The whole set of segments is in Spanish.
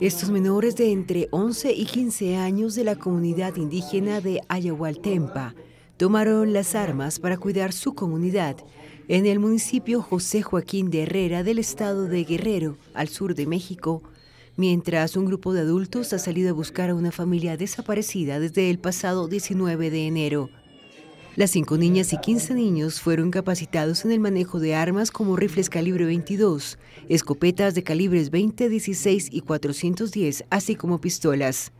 Estos menores de entre 11 y 15 años de la comunidad indígena de Ayahualtempa tomaron las armas para cuidar su comunidad en el municipio José Joaquín de Herrera del estado de Guerrero, al sur de México, mientras un grupo de adultos ha salido a buscar a una familia desaparecida desde el pasado 19 de enero. Las cinco niñas y 15 niños fueron capacitados en el manejo de armas como rifles calibre 22, escopetas de calibres 20, 16 y 410, así como pistolas.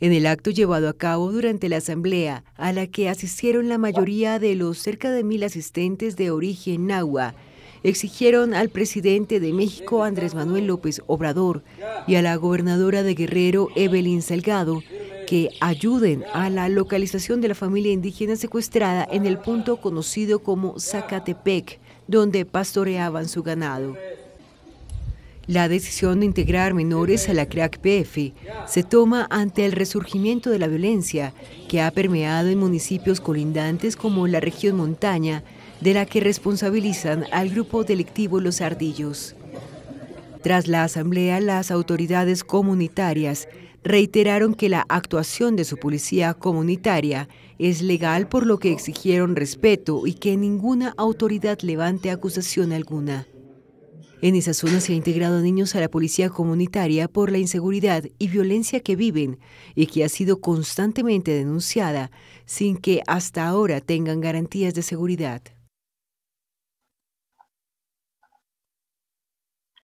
En el acto llevado a cabo durante la asamblea, a la que asistieron la mayoría de los cerca de mil asistentes de origen nahua, exigieron al presidente de México, Andrés Manuel López Obrador, y a la gobernadora de Guerrero, Evelyn Salgado, que ayuden a la localización de la familia indígena secuestrada en el punto conocido como Zacatepec, donde pastoreaban su ganado. La decisión de integrar menores a la CRAC PF se toma ante el resurgimiento de la violencia que ha permeado en municipios colindantes como la región montaña, de la que responsabilizan al grupo delictivo Los Ardillos. Tras la asamblea, las autoridades comunitarias reiteraron que la actuación de su policía comunitaria es legal por lo que exigieron respeto y que ninguna autoridad levante acusación alguna. En esa zona se ha integrado niños a la policía comunitaria por la inseguridad y violencia que viven y que ha sido constantemente denunciada sin que hasta ahora tengan garantías de seguridad.